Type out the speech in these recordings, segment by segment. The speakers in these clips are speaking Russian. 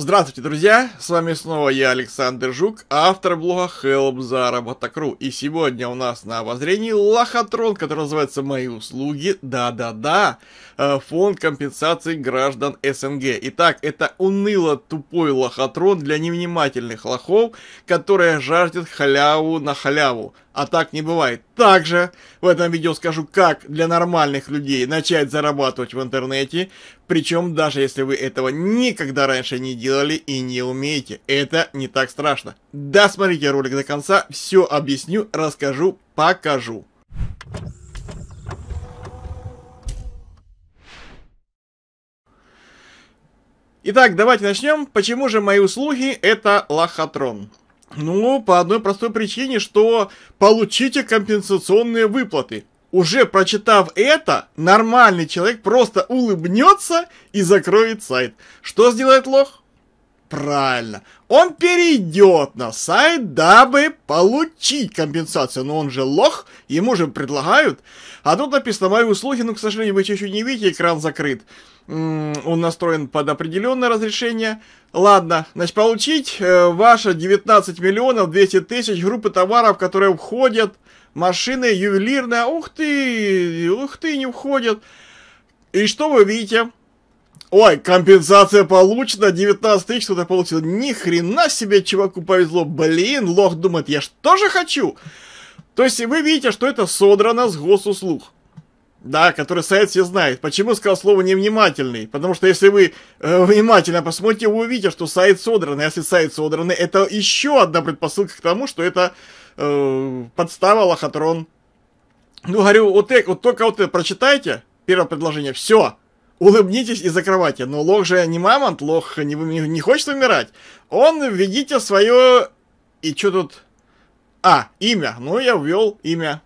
Здравствуйте, друзья! С вами снова я, Александр Жук, автор блога HelpZarobotak.ru. И сегодня у нас на обозрении лохотрон, который называется «Мои услуги». Да-да-да! Э, фонд компенсации граждан СНГ. Итак, это уныло тупой лохотрон для невнимательных лохов, которые жаждет халяву на халяву а так не бывает. Также в этом видео скажу, как для нормальных людей начать зарабатывать в интернете, причем даже если вы этого никогда раньше не делали и не умеете, это не так страшно. Досмотрите ролик до конца, все объясню, расскажу, покажу. Итак, давайте начнем. Почему же мои услуги это лохотрон? Ну, по одной простой причине, что получите компенсационные выплаты. Уже прочитав это, нормальный человек просто улыбнется и закроет сайт. Что сделает лох? Правильно. Он перейдет на сайт, дабы получить компенсацию. Но он же лох, ему же предлагают. А тут написано «Мои услуги», но, к сожалению, вы еще не видите, экран закрыт. Он настроен под определенное разрешение. Ладно, значит, получить э, ваши 19 миллионов 200 тысяч группы товаров, которые входят, машины, ювелирные. ух ты, ух ты, не входят. И что вы видите? Ой, компенсация получена, 19 тысяч что то получил. Ни хрена себе чуваку повезло. Блин, лох думает, я ж тоже хочу. То есть вы видите, что это содрано с госуслуг. Да, который сайт все знает. Почему сказал слово невнимательный? Потому что если вы э, внимательно посмотрите, вы увидите, что сайт содранный. А если сайт содранный, это еще одна предпосылка к тому, что это э, подстава Лохотрон. Ну, говорю, вот, вот только вот это прочитайте, первое предложение, все, улыбнитесь из-за кровати. Но лох же не мамонт, лох не, не хочет умирать. Он введите свое... И что тут... А, имя. Ну, я ввел имя.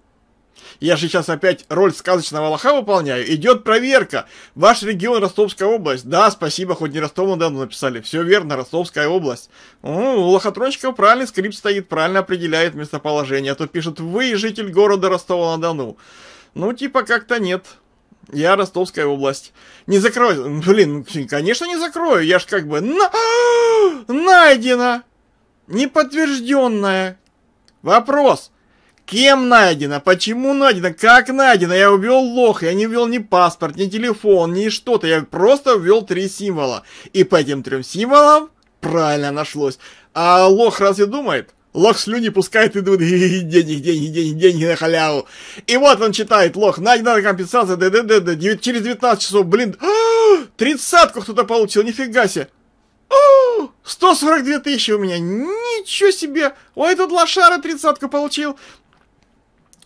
Я же сейчас опять роль сказочного лоха выполняю. Идет проверка. Ваш регион Ростовская область. Да, спасибо, хоть не Ростов на Дону написали. Все верно, Ростовская область. Ну, у лохотронщиков правильный скрипт стоит, правильно определяет местоположение. А то пишут, «Вы житель города Ростова-на-Дону». Ну, типа как-то нет. Я Ростовская область. Не закрою. Блин, конечно не закрою. Я ж как бы... На... Найдено! Неподтвержденное. Вопрос. Кем найдено? Почему найдено? Как найдено? Я увел лох, я не ввел ни паспорт, ни телефон, ни что-то. Я просто ввел три символа. И по этим трем символам правильно нашлось. А лох разве думает? Лох слюни пускает и думает, деньги деньги, деньги, деньги на халяву. И вот он читает, лох, найдена компенсация, да, да, да, да, через 19 часов, блин, а, тридцатку кто-то получил, нифига себе. 142 а, тысячи у меня, ничего себе. Ой, тут лошара тридцатку получил.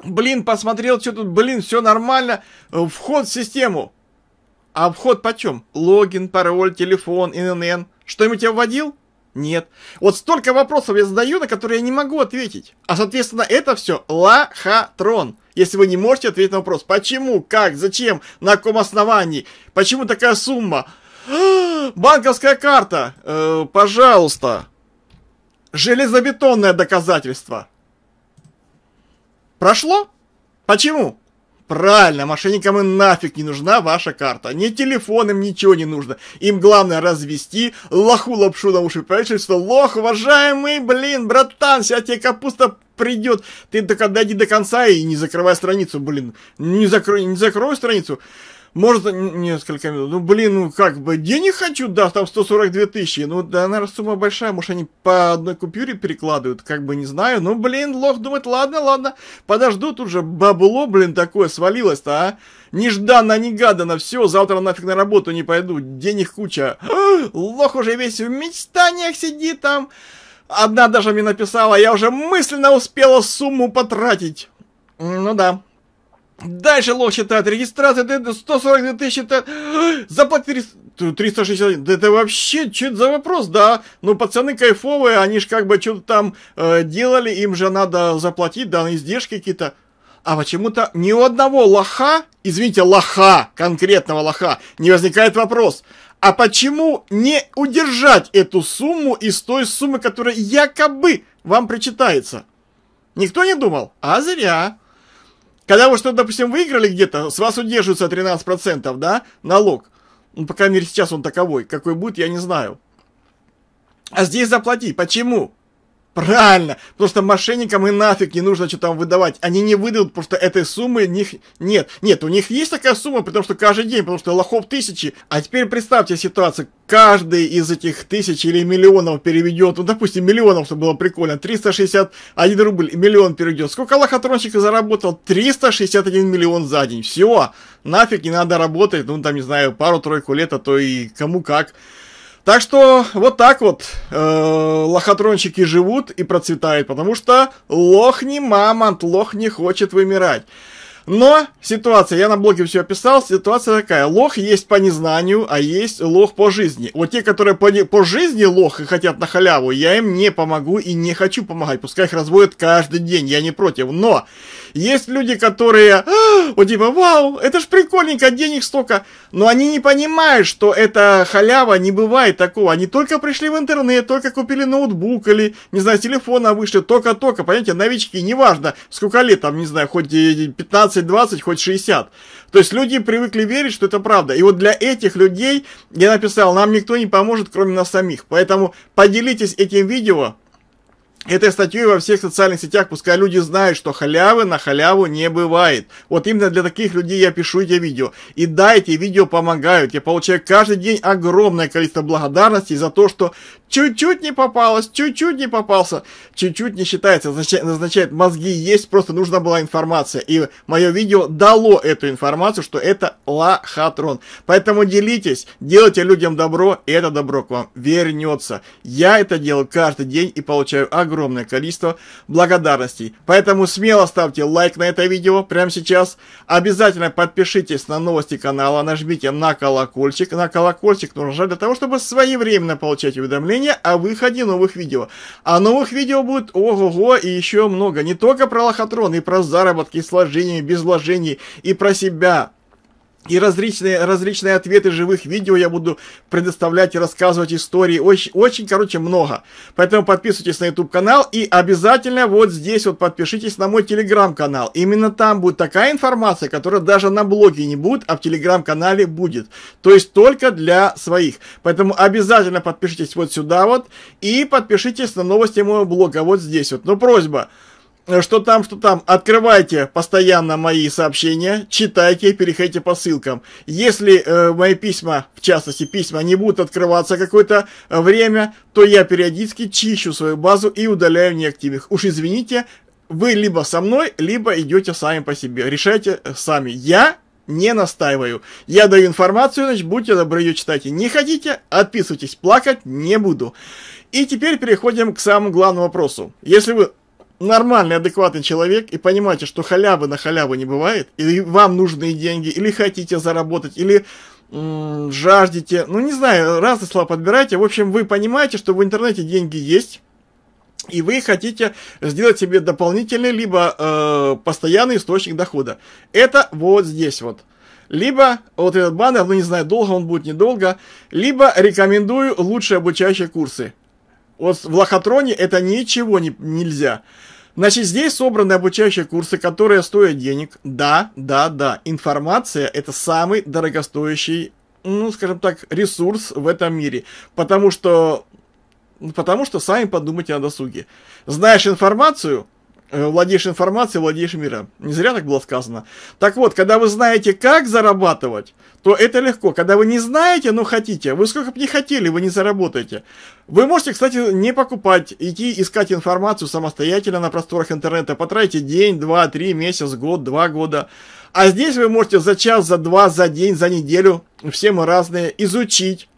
Блин, посмотрел, что тут, блин, все нормально. Э, вход в систему. А вход почем? Логин, пароль, телефон, ННН. Что-нибудь я вводил? Нет. Вот столько вопросов я задаю, на которые я не могу ответить. А, соответственно, это все лохотрон. Если вы не можете ответить на вопрос, почему, как, зачем, на каком основании, почему такая сумма, банковская карта, э, пожалуйста, железобетонное доказательство. Прошло? Почему? Правильно, мошенникам и нафиг не нужна ваша карта. Ни телефон им ничего не нужно. Им главное развести лоху лапшу на уши правительства. Лох, уважаемый, блин, братан, вся тебе капуста придет. Ты только дойди до конца и не закрывай страницу, блин. Не, закрой, не закрой страницу. Может, несколько минут. Ну, блин, ну как бы, денег хочу, да, там 142 тысячи. Ну, да, наверное, сумма большая, может, они по одной купюре перекладывают, как бы, не знаю. Ну, блин, лох думает, ладно, ладно, подожду, тут же бабло, блин, такое свалилось-то, а? Нежданно, негаданно, все, завтра нафиг на работу не пойду, денег куча. лох уже весь в мечтаниях сидит там. Одна даже мне написала, я уже мысленно успела сумму потратить. Ну да, Дальше лог считает регистрация ДТ 142 тысячи т... Заплатили 360... Да это вообще, что за вопрос, да? Ну, пацаны кайфовые, они же как бы что-то там э, делали, им же надо заплатить, да, на издержки какие-то. А почему-то ни у одного лоха, извините, лоха, конкретного лоха, не возникает вопрос. А почему не удержать эту сумму из той суммы, которая якобы вам причитается? Никто не думал? А зря. Когда вы что-то, допустим, выиграли где-то, с вас удерживается 13%, да, налог. Ну, по крайней мере, сейчас он таковой. Какой будет, я не знаю. А здесь заплати. Почему? Правильно, потому что мошенникам и нафиг не нужно что там выдавать. Они не выдадут, потому что этой суммы у них нет. Нет, у них есть такая сумма, потому что каждый день, потому что лохов тысячи. А теперь представьте ситуацию, каждый из этих тысяч или миллионов переведет, ну допустим, миллионов, чтобы было прикольно, 361 рубль, миллион переведет. Сколько лохотронщик заработал? 361 миллион за день. Все, нафиг не надо работать, ну там, не знаю, пару-тройку лет, а то и кому как. Так что вот так вот э, лохотрончики живут и процветают, потому что лох не мамонт, лох не хочет вымирать. Но ситуация, я на блоге все описал, ситуация такая, лох есть по незнанию, а есть лох по жизни. Вот те, которые по, по жизни лох и хотят на халяву, я им не помогу и не хочу помогать, пускай их разводят каждый день, я не против. Но есть люди, которые, а, вот типа, вау, это ж прикольненько, денег столько. Но они не понимают, что это халява, не бывает такого. Они только пришли в интернет, только купили ноутбук или, не знаю, телефона вышли, только-только. Понимаете, новички, неважно, сколько лет там, не знаю, хоть 15-20, э, хоть 60. То есть люди привыкли верить, что это правда. И вот для этих людей я написал, нам никто не поможет, кроме нас самих. Поэтому поделитесь этим видео, этой статьей во всех социальных сетях, пускай люди знают, что халявы на халяву не бывает. Вот именно для таких людей я пишу эти видео. И да, эти видео помогают. Я получаю каждый день огромное количество благодарности за то, что чуть-чуть не попалось, чуть-чуть не попался, чуть-чуть не считается, назначает мозги есть, просто нужна была информация. И мое видео дало эту информацию, что это лохотрон. Поэтому делитесь, делайте людям добро, и это добро к вам вернется. Я это делаю каждый день и получаю огромное огромное количество благодарностей. Поэтому смело ставьте лайк на это видео прямо сейчас. Обязательно подпишитесь на новости канала, нажмите на колокольчик. На колокольчик нужно нажать для того, чтобы своевременно получать уведомления о выходе новых видео. А новых видео будет ого-го и еще много. Не только про лохотрон, и про заработки с вложениями, без вложений, и про себя и различные, различные ответы живых видео я буду предоставлять и рассказывать истории. Очень, очень, короче, много. Поэтому подписывайтесь на YouTube канал и обязательно вот здесь вот подпишитесь на мой Telegram канал Именно там будет такая информация, которая даже на блоге не будет, а в Telegram канале будет. То есть только для своих. Поэтому обязательно подпишитесь вот сюда вот и подпишитесь на новости моего блога вот здесь вот. Но ну, просьба, что там, что там. Открывайте постоянно мои сообщения, читайте, переходите по ссылкам. Если э, мои письма, в частности письма, не будут открываться какое-то э, время, то я периодически чищу свою базу и удаляю неактивных. Уж извините, вы либо со мной, либо идете сами по себе. Решайте э, сами. Я не настаиваю. Я даю информацию, значит, будьте добры ее читайте. Не хотите, отписывайтесь, плакать не буду. И теперь переходим к самому главному вопросу. Если вы нормальный, адекватный человек и понимаете, что халявы на халявы не бывает, или вам нужны деньги, или хотите заработать, или м- жаждете, ну не знаю, разные слова подбирайте. В общем, вы понимаете, что в интернете деньги есть, и вы хотите сделать себе дополнительный, либо э, постоянный источник дохода. Это вот здесь вот. Либо вот этот баннер, ну не знаю, долго он будет, недолго. Либо рекомендую лучшие обучающие курсы. Вот в лохотроне это ничего не, нельзя. Значит, здесь собраны обучающие курсы, которые стоят денег. Да, да, да. Информация – это самый дорогостоящий, ну, скажем так, ресурс в этом мире. Потому что, ну, потому что сами подумайте о досуге. Знаешь информацию – Э, владеешь информацией, владеешь миром. Не зря так было сказано. Так вот, когда вы знаете, как зарабатывать, то это легко. Когда вы не знаете, но хотите, вы сколько бы не хотели, вы не заработаете. Вы можете, кстати, не покупать, идти искать информацию самостоятельно на просторах интернета. потратить день, два, три, месяц, год, два года. А здесь вы можете за час, за два, за день, за неделю, все мы разные, изучить.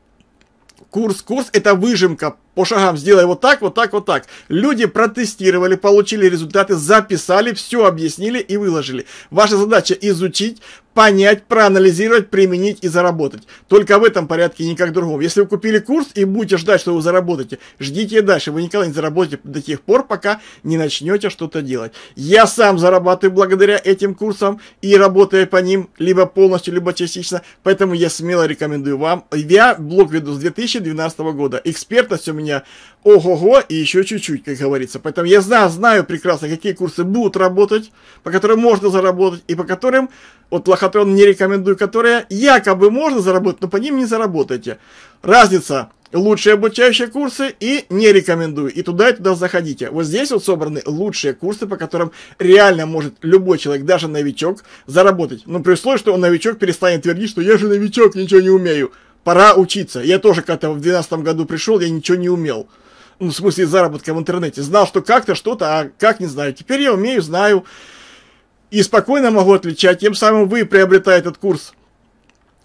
Курс, курс – это выжимка по шагам сделай вот так, вот так, вот так. Люди протестировали, получили результаты, записали, все объяснили и выложили. Ваша задача изучить, понять, проанализировать, применить и заработать. Только в этом порядке, никак в другом. Если вы купили курс и будете ждать, что вы заработаете, ждите и дальше. Вы никогда не заработаете до тех пор, пока не начнете что-то делать. Я сам зарабатываю благодаря этим курсам и работая по ним, либо полностью, либо частично. Поэтому я смело рекомендую вам. Я блог веду с 2012 года. Экспертность у меня уровня ого-го и еще чуть-чуть, как говорится. Поэтому я знаю, знаю прекрасно, какие курсы будут работать, по которым можно заработать, и по которым, вот лохотрон не рекомендую, которые якобы можно заработать, но по ним не заработаете. Разница лучшие обучающие курсы и не рекомендую. И туда и туда заходите. Вот здесь вот собраны лучшие курсы, по которым реально может любой человек, даже новичок, заработать. Но ну, при условии, что он новичок перестанет твердить, что я же новичок, ничего не умею пора учиться. Я тоже когда-то в 2012 году пришел, я ничего не умел. Ну, в смысле заработка в интернете. Знал, что как-то что-то, а как не знаю. Теперь я умею, знаю. И спокойно могу отличать. Тем самым вы, приобретая этот курс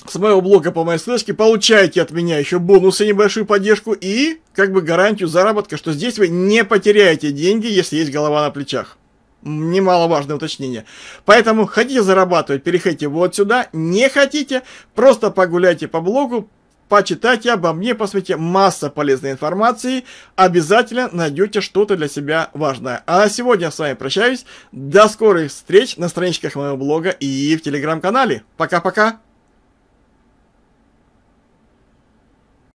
с моего блога по моей ссылочке, получаете от меня еще бонусы, небольшую поддержку и как бы гарантию заработка, что здесь вы не потеряете деньги, если есть голова на плечах немаловажное уточнение. Поэтому хотите зарабатывать, переходите вот сюда. Не хотите, просто погуляйте по блогу, почитайте обо мне, посмотрите масса полезной информации. Обязательно найдете что-то для себя важное. А на сегодня я с вами прощаюсь. До скорых встреч на страничках моего блога и в телеграм-канале. Пока-пока!